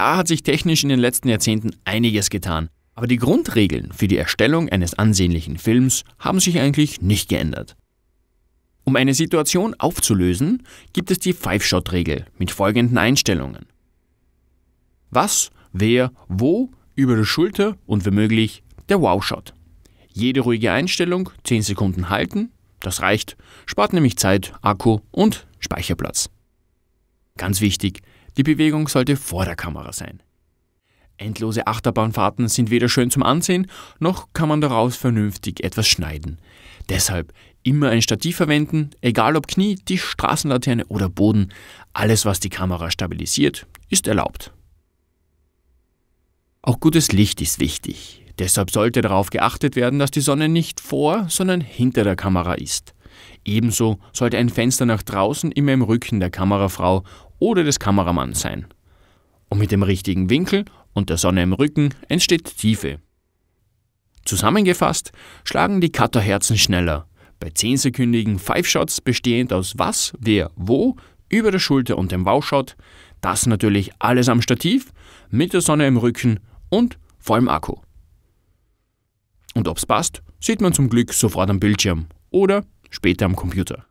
Klar hat sich technisch in den letzten Jahrzehnten einiges getan, aber die Grundregeln für die Erstellung eines ansehnlichen Films haben sich eigentlich nicht geändert. Um eine Situation aufzulösen, gibt es die Five-Shot-Regel mit folgenden Einstellungen. Was, wer, wo, über die Schulter und womöglich der Wow-Shot. Jede ruhige Einstellung 10 Sekunden halten, das reicht, spart nämlich Zeit, Akku und Speicherplatz. Ganz wichtig, die Bewegung sollte vor der Kamera sein. Endlose Achterbahnfahrten sind weder schön zum Ansehen, noch kann man daraus vernünftig etwas schneiden. Deshalb immer ein Stativ verwenden, egal ob Knie, die Straßenlaterne oder Boden, alles was die Kamera stabilisiert, ist erlaubt. Auch gutes Licht ist wichtig. Deshalb sollte darauf geachtet werden, dass die Sonne nicht vor, sondern hinter der Kamera ist. Ebenso sollte ein Fenster nach draußen immer im Rücken der Kamerafrau oder des Kameramanns sein. Und mit dem richtigen Winkel und der Sonne im Rücken entsteht Tiefe. Zusammengefasst schlagen die Cutterherzen schneller, bei 10-sekündigen Five-Shots bestehend aus was, wer, wo, über der Schulter und dem Wow-Shot, das natürlich alles am Stativ, mit der Sonne im Rücken und vollem Akku. Und ob's passt, sieht man zum Glück sofort am Bildschirm oder später am Computer.